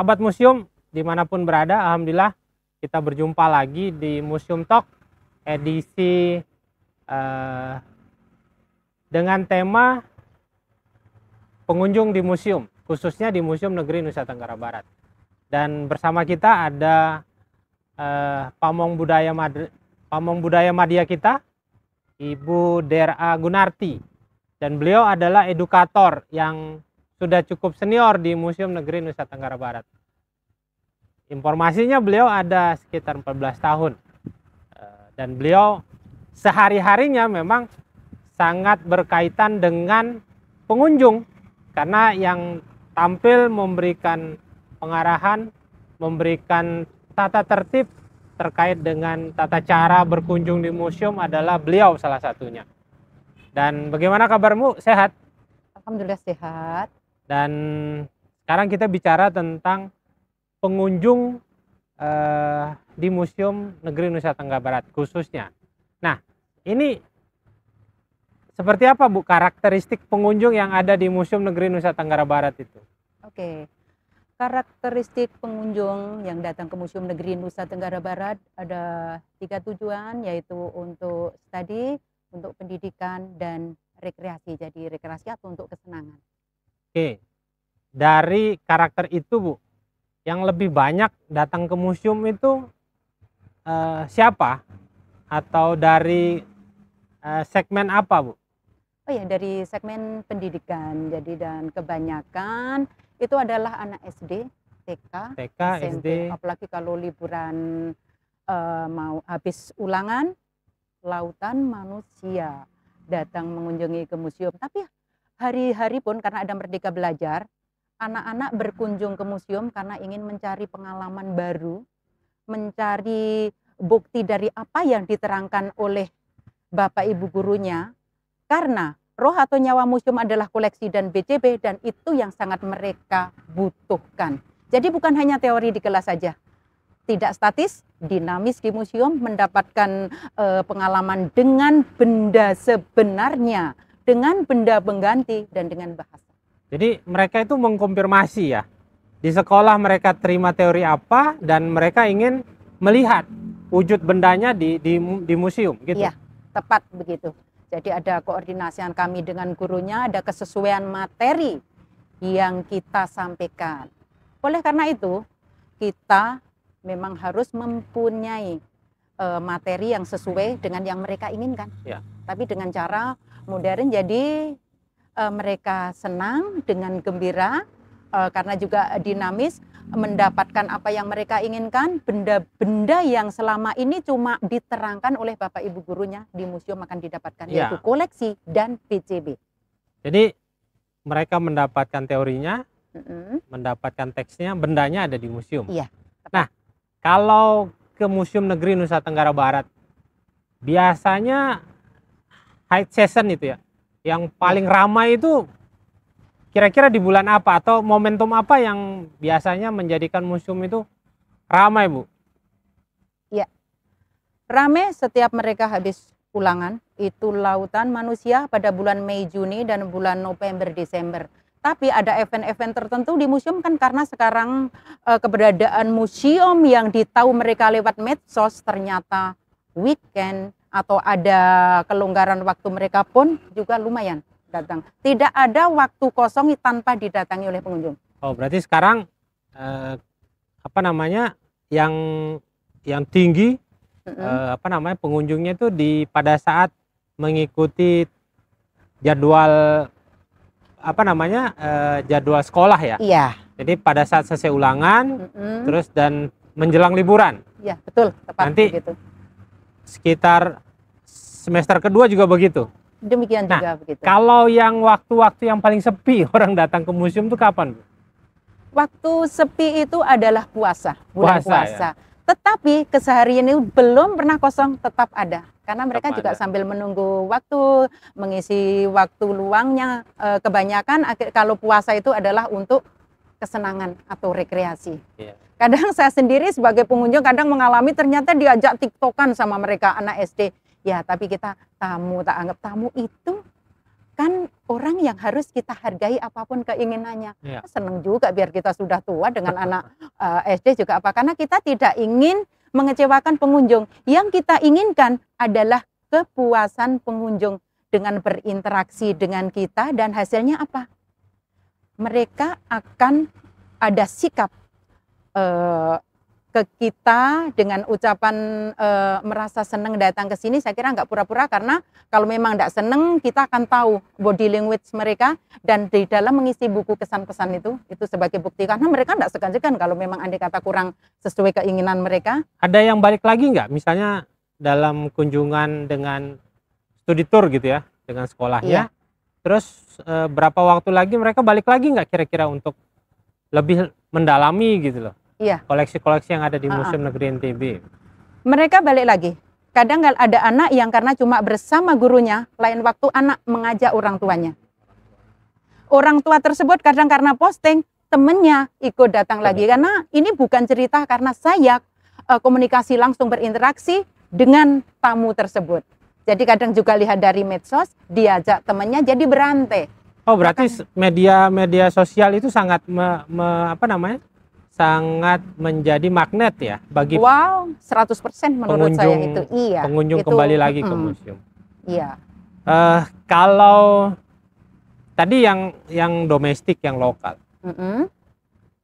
Sahabat museum, dimanapun berada, Alhamdulillah kita berjumpa lagi di Museum Talk edisi eh, dengan tema pengunjung di museum, khususnya di Museum Negeri Nusa Tenggara Barat. Dan bersama kita ada eh, pamong budaya Mad pamong budaya Madia kita, Ibu Dera Gunarti. Dan beliau adalah edukator yang sudah cukup senior di Museum Negeri Nusa Tenggara Barat. Informasinya beliau ada sekitar 14 tahun. Eh, dan beliau sehari-harinya memang sangat berkaitan dengan pengunjung karena yang tampil memberikan pengarahan, memberikan tata tertib terkait dengan tata cara berkunjung di museum adalah beliau salah satunya. Dan bagaimana kabarmu? Sehat? Alhamdulillah sehat. Dan sekarang kita bicara tentang pengunjung eh, di Museum Negeri Nusa Tenggara Barat khususnya. Nah, ini seperti apa Bu karakteristik pengunjung yang ada di Museum Negeri Nusa Tenggara Barat itu? Oke. Karakteristik pengunjung yang datang ke Museum Negeri Nusa Tenggara Barat ada tiga tujuan yaitu untuk studi, untuk pendidikan dan rekreasi. Jadi rekreasi atau untuk kesenangan. Oke. Dari karakter itu Bu, yang lebih banyak datang ke museum itu eh, siapa atau dari eh, segmen apa Bu? Oh ya dari segmen pendidikan jadi dan kebanyakan itu adalah anak SD, TK, TK SMP, SD. apalagi kalau liburan eh, mau habis ulangan lautan manusia datang mengunjungi ke museum tapi hari-hari pun karena ada merdeka belajar anak-anak berkunjung ke museum karena ingin mencari pengalaman baru, mencari bukti dari apa yang diterangkan oleh Bapak Ibu gurunya. Karena roh atau nyawa museum adalah koleksi dan BCB dan itu yang sangat mereka butuhkan. Jadi bukan hanya teori di kelas saja. Tidak statis, dinamis di museum mendapatkan e, pengalaman dengan benda sebenarnya, dengan benda pengganti dan dengan bahasa jadi mereka itu mengkonfirmasi ya. Di sekolah mereka terima teori apa dan mereka ingin melihat wujud bendanya di di, di museum gitu. Iya, tepat begitu. Jadi ada koordinasian kami dengan gurunya, ada kesesuaian materi yang kita sampaikan. Oleh karena itu, kita memang harus mempunyai e, materi yang sesuai dengan yang mereka inginkan. Ya. Tapi dengan cara modern jadi Eh, mereka senang dengan gembira eh, karena juga dinamis mendapatkan apa yang mereka inginkan benda-benda yang selama ini cuma diterangkan oleh bapak ibu gurunya di museum akan didapatkan ya. yaitu koleksi dan PCB. Jadi mereka mendapatkan teorinya, mm -hmm. mendapatkan teksnya, bendanya ada di museum. Iya. Nah, kalau ke Museum Negeri Nusa Tenggara Barat biasanya high season itu ya yang paling ramai itu kira-kira di bulan apa atau momentum apa yang biasanya menjadikan museum itu ramai, Bu? Iya. Ramai setiap mereka habis pulangan itu lautan manusia pada bulan Mei, Juni dan bulan November, Desember. Tapi ada event-event tertentu di museum kan karena sekarang e, keberadaan museum yang ditahu mereka lewat medsos ternyata weekend, atau ada kelonggaran waktu mereka pun juga lumayan datang. Tidak ada waktu kosong tanpa didatangi oleh pengunjung. Oh, berarti sekarang eh, apa namanya yang yang tinggi mm -hmm. eh, apa namanya pengunjungnya itu di pada saat mengikuti jadwal apa namanya eh, jadwal sekolah ya. Iya. Jadi pada saat selesai ulangan, mm -hmm. terus dan menjelang liburan. Iya betul. Tepat Nanti begitu sekitar semester kedua juga begitu. Demikian nah, juga begitu. Kalau yang waktu-waktu yang paling sepi orang datang ke museum itu kapan? Waktu sepi itu adalah puasa, bulan puasa. Ya. puasa. Ya? Tetapi keseharian itu belum pernah kosong, tetap ada. Karena mereka tetap juga sambil menunggu waktu, mengisi waktu luangnya. Eh, kebanyakan kalau puasa itu adalah untuk kesenangan atau rekreasi. Iya. Kadang saya sendiri sebagai pengunjung kadang mengalami ternyata diajak tiktokan sama mereka anak SD. Ya, tapi kita tamu tak anggap tamu itu kan orang yang harus kita hargai apapun keinginannya. Yeah. Seneng juga biar kita sudah tua dengan anak uh, eh, SD juga apa karena kita tidak ingin mengecewakan pengunjung. Yang kita inginkan adalah kepuasan pengunjung dengan berinteraksi dengan kita dan hasilnya apa? mereka akan ada sikap eh, ke kita dengan ucapan eh, merasa senang datang ke sini saya kira nggak pura-pura karena kalau memang nggak senang kita akan tahu body language mereka dan di dalam mengisi buku kesan kesan itu itu sebagai bukti karena mereka nggak segan-segan kalau memang andai kata kurang sesuai keinginan mereka ada yang balik lagi nggak misalnya dalam kunjungan dengan studi tour gitu ya dengan sekolahnya iya. Terus e, berapa waktu lagi mereka balik lagi nggak kira-kira untuk lebih mendalami gitu loh? koleksi iya. Koleksi-koleksi yang ada di Museum uh ah, ah. Museum Negeri NTB. Mereka balik lagi. Kadang nggak ada anak yang karena cuma bersama gurunya, lain waktu anak mengajak orang tuanya. Orang tua tersebut kadang karena posting, temennya ikut datang lagi. Karena ini bukan cerita karena saya eh, komunikasi langsung berinteraksi dengan tamu tersebut. Jadi kadang juga lihat dari medsos, diajak temannya jadi berantai. Oh, berarti media-media sosial itu sangat me, me, apa namanya? sangat menjadi magnet ya bagi Wow, 100% menurut pengunjung, saya itu. Iya. Pengunjung itu, kembali lagi mm, ke museum. Iya. Uh, kalau tadi yang yang domestik yang lokal. Mm -hmm.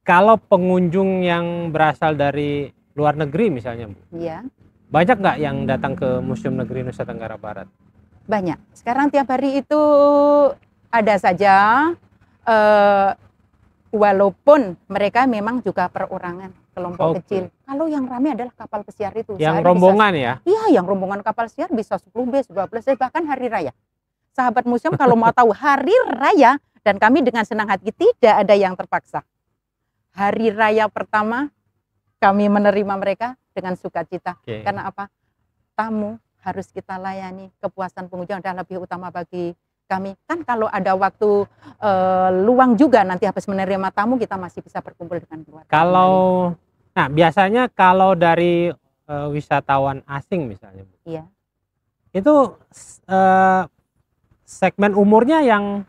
Kalau pengunjung yang berasal dari luar negeri misalnya, Bu. Iya. Banyak nggak yang datang ke Museum Negeri Nusa Tenggara Barat? Banyak. Sekarang tiap hari itu ada saja. Uh, walaupun mereka memang juga perorangan kelompok okay. kecil. Kalau yang ramai adalah kapal pesiar itu. Yang rombongan bisa, ya? Iya, yang rombongan kapal pesiar bisa 10 bis, 12 bis, bahkan hari raya. Sahabat museum kalau mau tahu hari raya dan kami dengan senang hati tidak ada yang terpaksa. Hari raya pertama kami menerima mereka dengan sukacita. Okay. Karena apa? Tamu harus kita layani. Kepuasan pengunjung adalah lebih utama bagi kami kan kalau ada waktu e, luang juga nanti habis menerima tamu kita masih bisa berkumpul dengan keluarga. Kalau nah biasanya kalau dari e, wisatawan asing misalnya, iya. itu e, segmen umurnya yang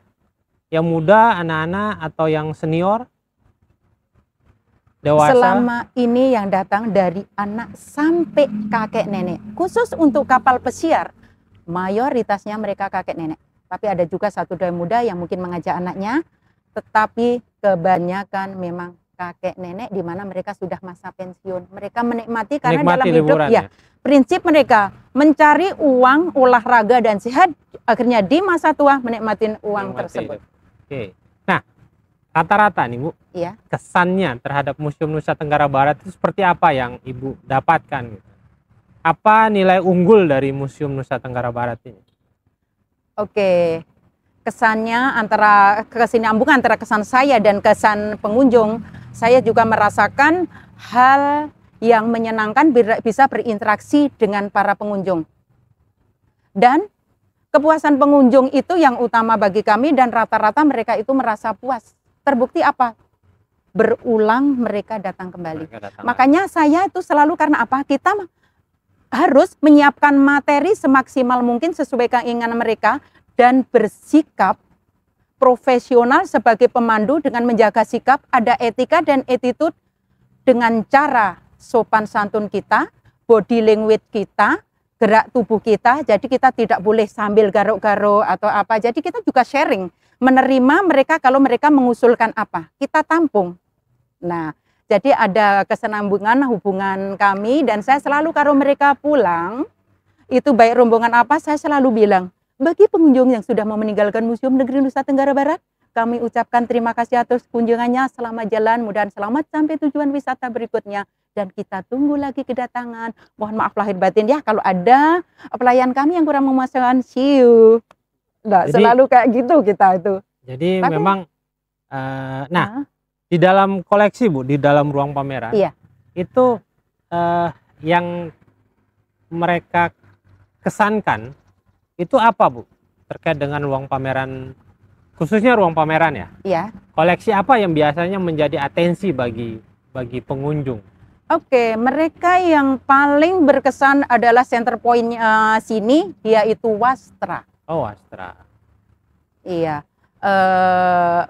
yang muda, anak-anak atau yang senior dewasa. Selama ini yang datang dari anak sampai kakek nenek. Khusus untuk kapal pesiar, mayoritasnya mereka kakek nenek. Tapi ada juga satu dua muda yang mungkin mengajak anaknya, tetapi kebanyakan memang kakek nenek di mana mereka sudah masa pensiun. Mereka menikmati karena Nikmati dalam hidup ya, ya, prinsip mereka mencari uang, olahraga dan sehat akhirnya di masa tua menikmati uang menikmati tersebut. Oke rata-rata nih Bu, iya. kesannya terhadap Museum Nusa Tenggara Barat itu seperti apa yang Ibu dapatkan? Gitu? Apa nilai unggul dari Museum Nusa Tenggara Barat ini? Oke, kesannya antara kesinambungan antara kesan saya dan kesan pengunjung, saya juga merasakan hal yang menyenangkan bisa berinteraksi dengan para pengunjung. Dan kepuasan pengunjung itu yang utama bagi kami dan rata-rata mereka itu merasa puas terbukti apa? Berulang mereka datang kembali. Mereka datang Makanya lagi. saya itu selalu karena apa? Kita harus menyiapkan materi semaksimal mungkin sesuai keinginan mereka dan bersikap profesional sebagai pemandu dengan menjaga sikap, ada etika dan attitude dengan cara sopan santun kita, body language kita, gerak tubuh kita. Jadi kita tidak boleh sambil garuk-garuk atau apa. Jadi kita juga sharing menerima mereka kalau mereka mengusulkan apa, kita tampung. Nah, jadi ada kesenambungan hubungan kami dan saya selalu kalau mereka pulang, itu baik rombongan apa, saya selalu bilang, bagi pengunjung yang sudah mau meninggalkan Museum Negeri Nusa Tenggara Barat, kami ucapkan terima kasih atas kunjungannya, selamat jalan, mudah selamat sampai tujuan wisata berikutnya. Dan kita tunggu lagi kedatangan. Mohon maaf lahir batin ya kalau ada pelayan kami yang kurang memuaskan. See you enggak jadi, selalu kayak gitu kita itu. Jadi Tapi, memang uh, nah uh, di dalam koleksi Bu, di dalam ruang pameran iya. itu uh, yang mereka kesankan itu apa Bu? Terkait dengan ruang pameran khususnya ruang pameran ya? Iya. Koleksi apa yang biasanya menjadi atensi bagi bagi pengunjung? Oke, okay, mereka yang paling berkesan adalah center point uh, sini, yaitu Wastra. wastra. Oh, Astra. Iya. e,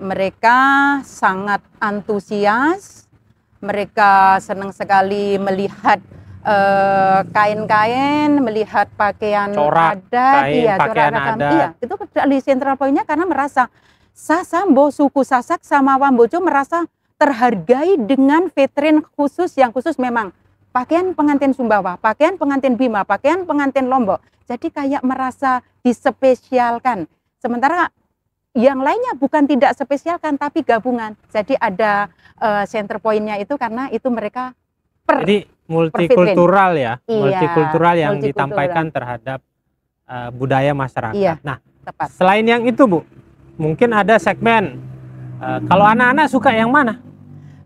mereka sangat antusias. Mereka senang sekali melihat eh, kain-kain, e, melihat pakaian corak, adat, kain, iya, pakaian corak adat. Iya, itu di sentral poinnya karena merasa Sasambo, suku Sasak sama Wambojo merasa terhargai dengan veteran khusus yang khusus memang pakaian pengantin Sumbawa, pakaian pengantin Bima, pakaian pengantin Lombok. Jadi kayak merasa dispesialkan. Sementara yang lainnya bukan tidak spesialkan tapi gabungan. Jadi ada uh, center pointnya itu karena itu mereka per Jadi multikultural ya, iya, multikultural yang multi ditampaikan terhadap uh, budaya masyarakat. Iya, nah, tepat. selain yang itu Bu, mungkin ada segmen uh, kalau anak-anak suka yang mana?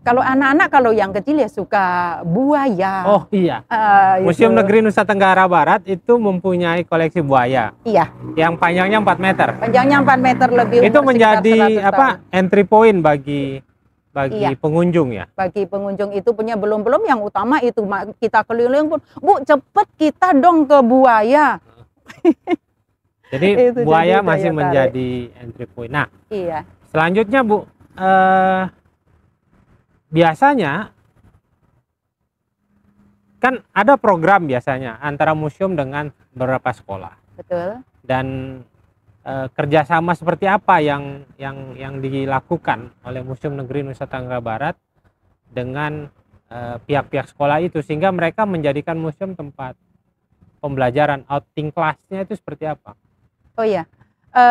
Kalau anak-anak kalau yang kecil ya suka buaya. Oh iya. Uh, Museum itu. Negeri Nusa Tenggara Barat itu mempunyai koleksi buaya. Iya. Yang panjangnya 4 meter. Panjangnya 4 meter lebih. Itu menjadi apa? Entry point bagi bagi iya. pengunjung ya. Bagi pengunjung itu punya belum-belum yang utama itu kita keliling pun, Bu, cepet kita dong ke buaya. jadi itu buaya masih menjadi entry point. Nah, iya. Selanjutnya Bu, uh, biasanya kan ada program biasanya antara museum dengan beberapa sekolah. Betul. Dan e, kerjasama seperti apa yang yang yang dilakukan oleh Museum Negeri Nusa Tenggara Barat dengan e, pihak-pihak sekolah itu sehingga mereka menjadikan museum tempat pembelajaran outing kelasnya itu seperti apa? Oh ya, e,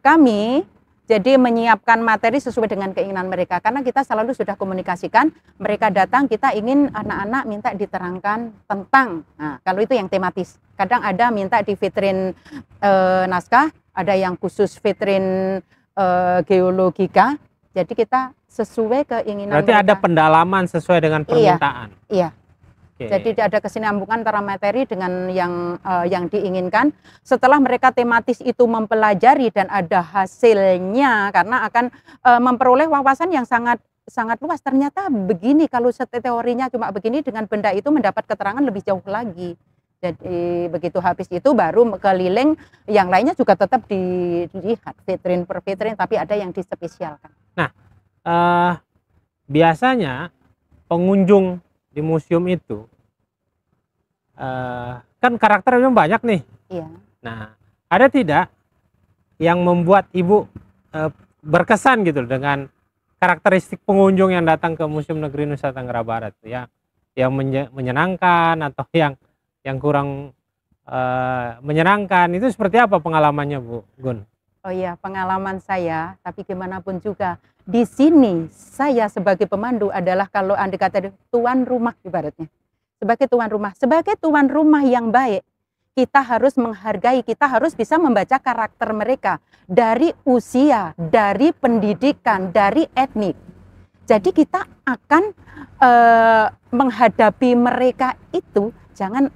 kami jadi menyiapkan materi sesuai dengan keinginan mereka karena kita selalu sudah komunikasikan mereka datang kita ingin anak-anak minta diterangkan tentang nah, kalau itu yang tematis. Kadang ada minta di vitrin e, eh, naskah, ada yang khusus vitrin e, eh, geologika. Jadi kita sesuai keinginan. Berarti mereka. ada pendalaman sesuai dengan iya. permintaan. Iya. iya. Jadi tidak ada kesinambungan antara materi dengan yang uh, yang diinginkan. Setelah mereka tematis itu mempelajari dan ada hasilnya karena akan uh, memperoleh wawasan yang sangat sangat luas. Ternyata begini kalau teorinya cuma begini dengan benda itu mendapat keterangan lebih jauh lagi. Jadi begitu habis itu baru keliling yang lainnya juga tetap dilihat fitrin per fitrin tapi ada yang dispesialkan. Nah, uh, biasanya pengunjung di museum itu uh, kan karakter memang banyak nih. Iya. Nah, ada tidak yang membuat ibu uh, berkesan gitu dengan karakteristik pengunjung yang datang ke Museum Negeri Nusa Tenggara Barat ya yang menyenangkan atau yang yang kurang uh, menyenangkan itu seperti apa pengalamannya Bu Gun? Oh iya, pengalaman saya, tapi gimana pun juga di sini saya sebagai pemandu adalah kalau Anda kata tuan rumah ibaratnya. Sebagai tuan rumah, sebagai tuan rumah yang baik, kita harus menghargai, kita harus bisa membaca karakter mereka dari usia, dari pendidikan, dari etnik. Jadi kita akan e, menghadapi mereka itu jangan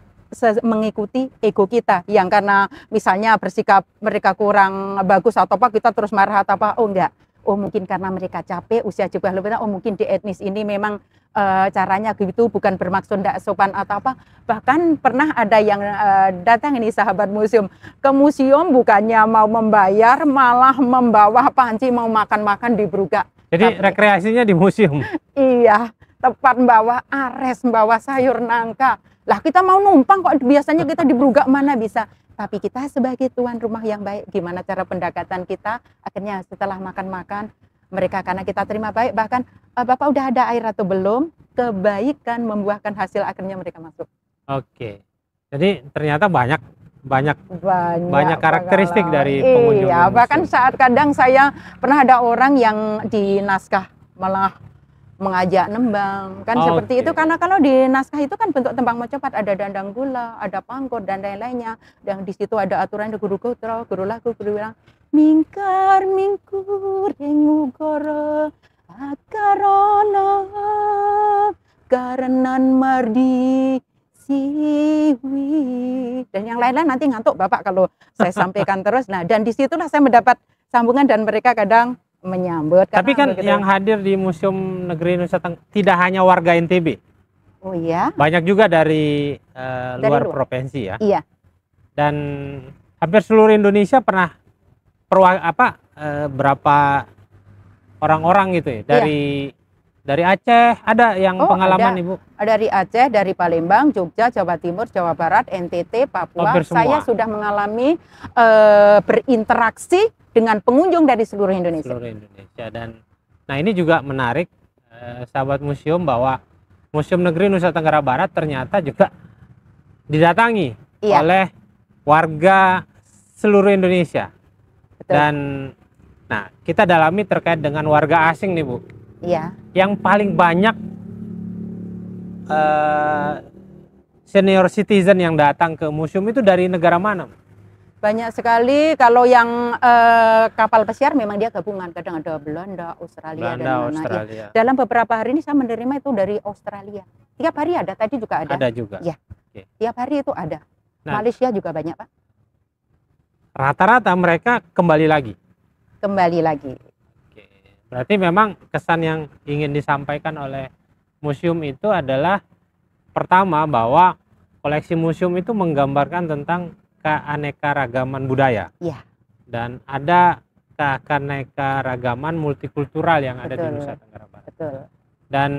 mengikuti ego kita yang karena misalnya bersikap mereka kurang bagus atau apa kita terus marah atau apa oh enggak oh mungkin karena mereka capek usia juga lebih tua oh mungkin di etnis ini memang e, caranya gitu bukan bermaksud tidak sopan atau apa bahkan pernah ada yang e, datang ini sahabat museum ke museum bukannya mau membayar malah membawa panci mau makan-makan di bruga jadi Tapi, rekreasinya di museum iya tepat bawa ares bawa sayur nangka lah kita mau numpang kok biasanya kita di Brugak mana bisa. Tapi kita sebagai tuan rumah yang baik, gimana cara pendekatan kita? Akhirnya setelah makan-makan, mereka karena kita terima baik, bahkan eh, Bapak udah ada air atau belum, kebaikan membuahkan hasil akhirnya mereka masuk. Oke. Jadi ternyata banyak banyak banyak, banyak karakteristik dari iya, pengunjung. Iya, bahkan saat kadang saya pernah ada orang yang di naskah malah mengajak nembang kan okay. Oh, seperti itu karena kalau di naskah itu kan bentuk tembang mocopat ada dandang gula ada panggur dan lain-lainnya dan di situ ada aturan guru kutro guru lagu guru bilang mingkar mingkur rengu goro akarona karenan mardi siwi dan yang lain-lain nanti ngantuk bapak kalau saya sampaikan terus nah dan disitulah saya mendapat sambungan dan mereka kadang menyambut. Tapi kan gitu. yang hadir di Museum Negeri Nusa Tenggara tidak hanya warga NTB. Oh iya. Banyak juga dari, uh, dari luar, luar provinsi ya. Iya. Dan hampir seluruh Indonesia pernah perwa apa uh, berapa orang-orang gitu ya iya. dari iya. Dari Aceh ada yang oh, pengalaman ada. Ibu? Dari Aceh, dari Palembang, Jogja, Jawa Timur, Jawa Barat, NTT, Papua. Oh, Saya sudah mengalami e, berinteraksi dengan pengunjung dari seluruh Indonesia. Seluruh Indonesia dan nah ini juga menarik eh, sahabat museum bahwa Museum Negeri Nusa Tenggara Barat ternyata juga didatangi iya. oleh warga seluruh Indonesia. Betul. Dan nah, kita dalami terkait dengan warga asing nih, Bu. Iya yang paling banyak uh, senior citizen yang datang ke museum itu dari negara mana? Banyak sekali. Kalau yang uh, kapal pesiar memang dia gabungan. Kadang ada Belanda, Australia Belanda, dan mana. Australia. Ya. Dalam beberapa hari ini saya menerima itu dari Australia. Tiap hari ada. Tadi juga ada. Ada juga. Ya. Okay. Tiap hari itu ada. Nah, Malaysia juga banyak, Pak. Rata-rata mereka kembali lagi. Kembali lagi. Berarti memang kesan yang ingin disampaikan oleh museum itu adalah pertama bahwa koleksi museum itu menggambarkan tentang keanekaragaman budaya. Ya. Dan ada keanekaragaman multikultural yang Betul. ada di Nusa Tenggara Barat. Betul. Dan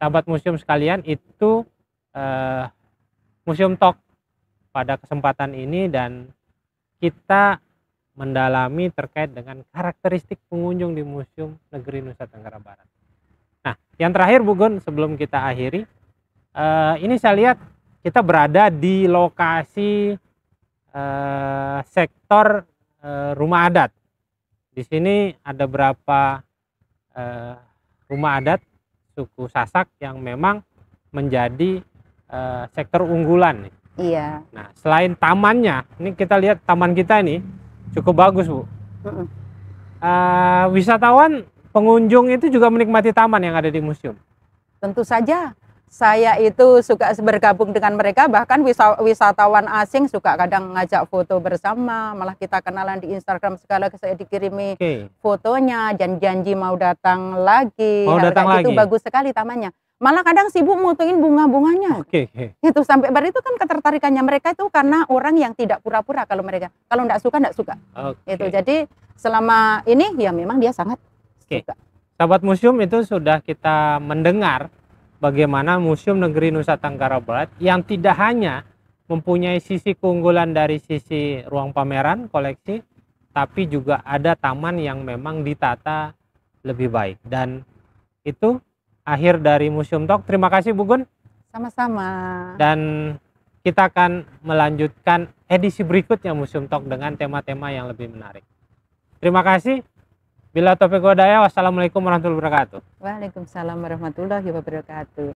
sahabat museum sekalian itu eh, museum talk pada kesempatan ini dan kita mendalami terkait dengan karakteristik pengunjung di Museum Negeri Nusa Tenggara Barat. Nah, yang terakhir Bu Gun sebelum kita akhiri, eh, ini saya lihat kita berada di lokasi eh, sektor eh, rumah adat. Di sini ada berapa eh, rumah adat suku Sasak yang memang menjadi eh, sektor unggulan Iya. Nah, selain tamannya, ini kita lihat taman kita ini cukup bagus bu. uh wisatawan pengunjung itu juga menikmati taman yang ada di museum. Tentu saja saya itu suka bergabung dengan mereka bahkan wisatawan asing suka kadang ngajak foto bersama malah kita kenalan di Instagram segala saya dikirimi okay. fotonya dan janji mau datang lagi mau Harga lagi. itu bagus sekali tamannya malah kadang sibuk mutuin bunga-bunganya. Oke. Okay, okay. Itu sampai bar itu kan ketertarikannya mereka itu karena orang yang tidak pura-pura kalau mereka kalau tidak suka tidak suka. Okay. Itu jadi selama ini ya memang dia sangat okay. suka. Sahabat museum itu sudah kita mendengar bagaimana Museum Negeri Nusa Tenggara Barat yang tidak hanya mempunyai sisi keunggulan dari sisi ruang pameran koleksi tapi juga ada taman yang memang ditata lebih baik dan itu akhir dari Museum Talk. Terima kasih Bu Gun. Sama-sama. Dan kita akan melanjutkan edisi berikutnya Museum Talk dengan tema-tema yang lebih menarik. Terima kasih. Bila topik wadaya, wassalamualaikum warahmatullahi wabarakatuh. Waalaikumsalam warahmatullahi wabarakatuh.